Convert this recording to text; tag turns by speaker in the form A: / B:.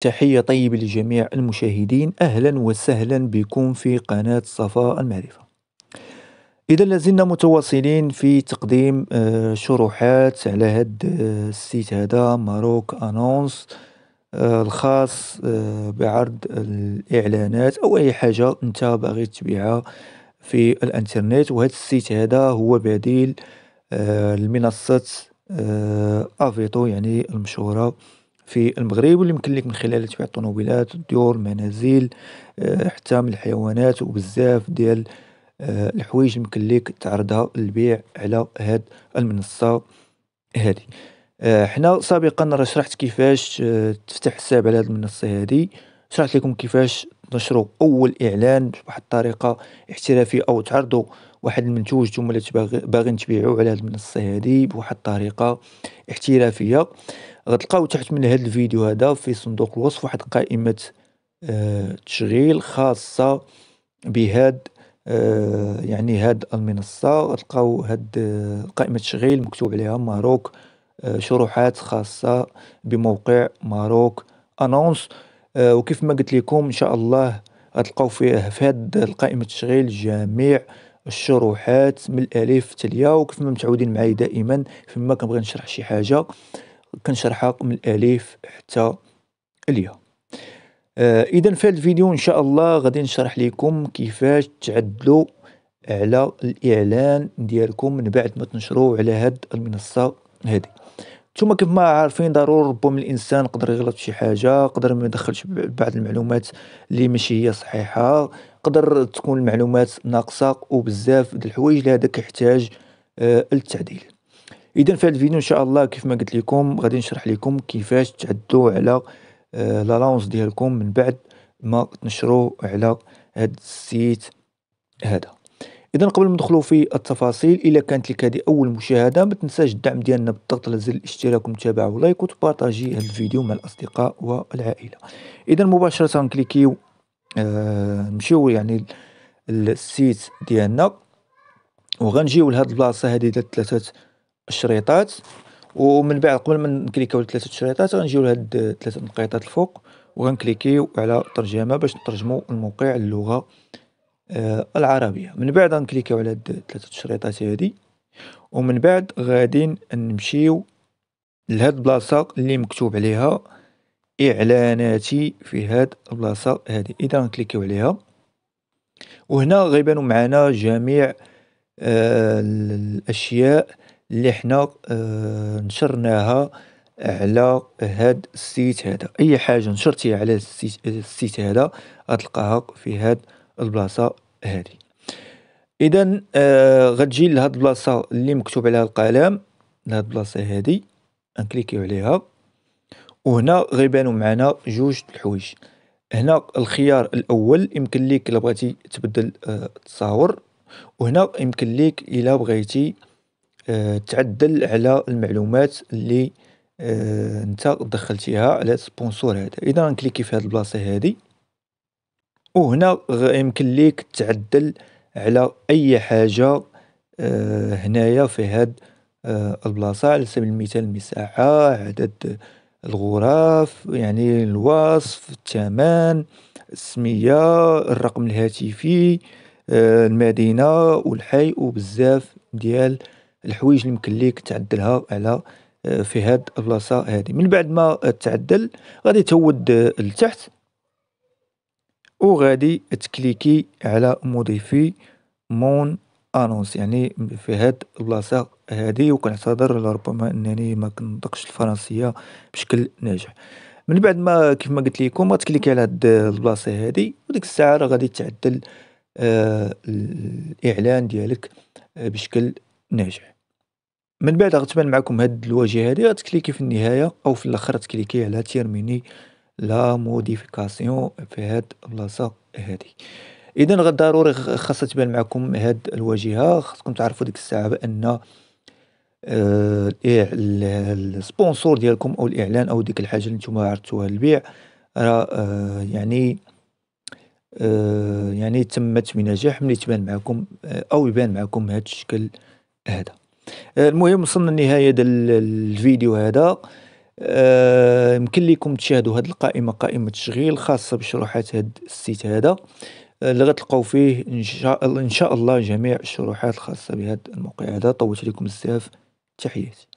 A: تحية طيبة لجميع المشاهدين أهلا وسهلا بكم في قناة صفاء المعرفة إذا لازلنا متواصلين في تقديم آه، شروحات على هذا آه، السيت هذا ماروك أنونس آه، الخاص بعرض الإعلانات أو أي حاجة أنت باغي تبيعها في الانترنت وهذا السيت هذا هو بديل لمنصة أفيتو يعني المشهورة في المغرب واللي يمكن لك من خلال تبيع الطوموبيلات الديور المنازل آه، حتى من الحيوانات وبزاف ديال آه، الحوايج يمكن لك تعرضها للبيع على هاد المنصه هذه آه، حنا سابقا راه شرحت كيفاش تفتح حساب على هاد المنصه هذه شرحت لكم كيفاش تنشروا اول اعلان بواحد الطريقه احترافيه او تعرضوا واحد المنتوج نتوما اللي باغيين تبيعوه على هاد المنصه هذه بواحد الطريقه احترافيه غتلقاو تحت من هذا الفيديو هذا في صندوق الوصف واحد قائمة آه تشغيل خاصة بهاد آه يعني هاد المنصة غتلقاو هاد آه قائمة تشغيل مكتوب عليها ماروك آه، شروحات خاصة بموقع ماروك انونس آه، وكيف ما قلت لكم ان شاء الله غتلقاو فيه في هاد القائمة التشغيل جميع الشروحات من الالف تليا وكيف ما متعودين معاي دائما فيما كنبغي نشرح شي حاجه كنشرحها من الالف حتى الياء آه اذا في هذا الفيديو ان شاء الله غادي نشرح لكم كيفاش تعدلوا على الاعلان ديالكم من بعد ما تنشروه على هاد المنصه هذه ثم كيف ما عارفين ضروري ربما الانسان قدر يغلط شي حاجه قدر ما يدخلش بعض المعلومات اللي ماشي هي صحيحه قدر تكون المعلومات ناقصه وبزاف د الحوايج لهذا كيحتاج آه اذا في هذا الفيديو ان شاء الله كيف ما قلت لكم غادي نشرح لكم كيفاش تعدوا على لا آه، لونس ديالكم من بعد ما تنشروا على هذا السيت هذا اذا قبل ما ندخلوا في التفاصيل الا كانت لك هذه اول مشاهده ما تنساش الدعم ديالنا بالضغط على زر الاشتراك والمتابعه ولايك وتبارطاجي هذا الفيديو مع الاصدقاء والعائله اذا مباشره كليكيو آه نمشيو يعني السيت ديالنا وغنجيو لهاد البلاصه هذه ثلاثه الشريطات ومن بعد قبل ما نكليكيو ثلاثه الشريطات غنجيو لهاد ثلاثه النقيطات الفوق وغنكليكيو على ترجمه باش نترجمو الموقع للغه آه العربيه من بعد غنكليكيو على هاد ثلاثه الشريطات هادي ومن بعد غادي نمشيو لهاد البلاصه اللي مكتوب عليها اعلاناتي في هاد البلاصه هادي اذا غنكليكيو عليها وهنا غيبانو معنا جميع آه الاشياء اللي حنا آه، نشرناها على هاد السيت هذا اي حاجه نشرتيها على السيت هذا غتلقاها في هاد البلاصه هذه اذا آه، غتجي لهاد البلاصه اللي مكتوب عليها القلم لهاد البلاصه هذه انكليكيو عليها وهنا غيبانو معنا جوج الحوايج هنا الخيار الاول يمكن ليك الا بغيتي تبدل آه، التصاور وهنا يمكن ليك الا بغيتي آه، تعدل على المعلومات اللي آه، نتا دخلتيها على هاد سبونسور هذا اذا غنكليكي في هاد البلاصه هادي وهنا يمكن ليك تعدل على اي حاجه آه، هنايا في هاد البلاصه على سبيل المثال المساحه عدد الغرف يعني الوصف الثمن السميه الرقم الهاتفي المدينه والحي وبزاف ديال الحوايج اللي يمكن ليك تعدلها على آه، في هاد البلاصه هادي من بعد ما تعدل غادي تود آه، لتحت وغادي تكليكي على موديفي مون انونس يعني في هاد البلاصه هادي وكنعتذر لربما انني ما كنطقش الفرنسيه بشكل ناجح من بعد ما كيف ما قلت لكم غتكليكي على هاد البلاصه هادي وديك الساعه راه غادي تعدل آه الاعلان ديالك آه، بشكل ناجح من بعد غتبان معكم هاد الواجهة هادي غتكليكي في النهاية أو في الآخر غتكليكي على تيرميني لا موديفيكاسيون في هاد البلاصة هادي إذا ضروري خاصها تبان معكم هاد الواجهة خاصكم تعرفو ديك الساعة بأن آه، السبونسور ديالكم أو الإعلان أو ديك الحاجة اللي نتوما عرضتوها للبيع راه آه، يعني آه، يعني تمت بنجاح ملي تبان معكم أو يبان معكم هاد الشكل هذا. آه، المهم وصلنا للنهايه ديال الفيديو هذا آه، يمكن لكم تشاهدوا هذه القائمه قائمه تشغيل خاصه بشروحات هذا السيت هذا آه، اللي غتلقاو فيه ان شاء الله ان شاء الله جميع الشروحات الخاصه بهذا الموقع هذا طولت لكم بزاف تحياتي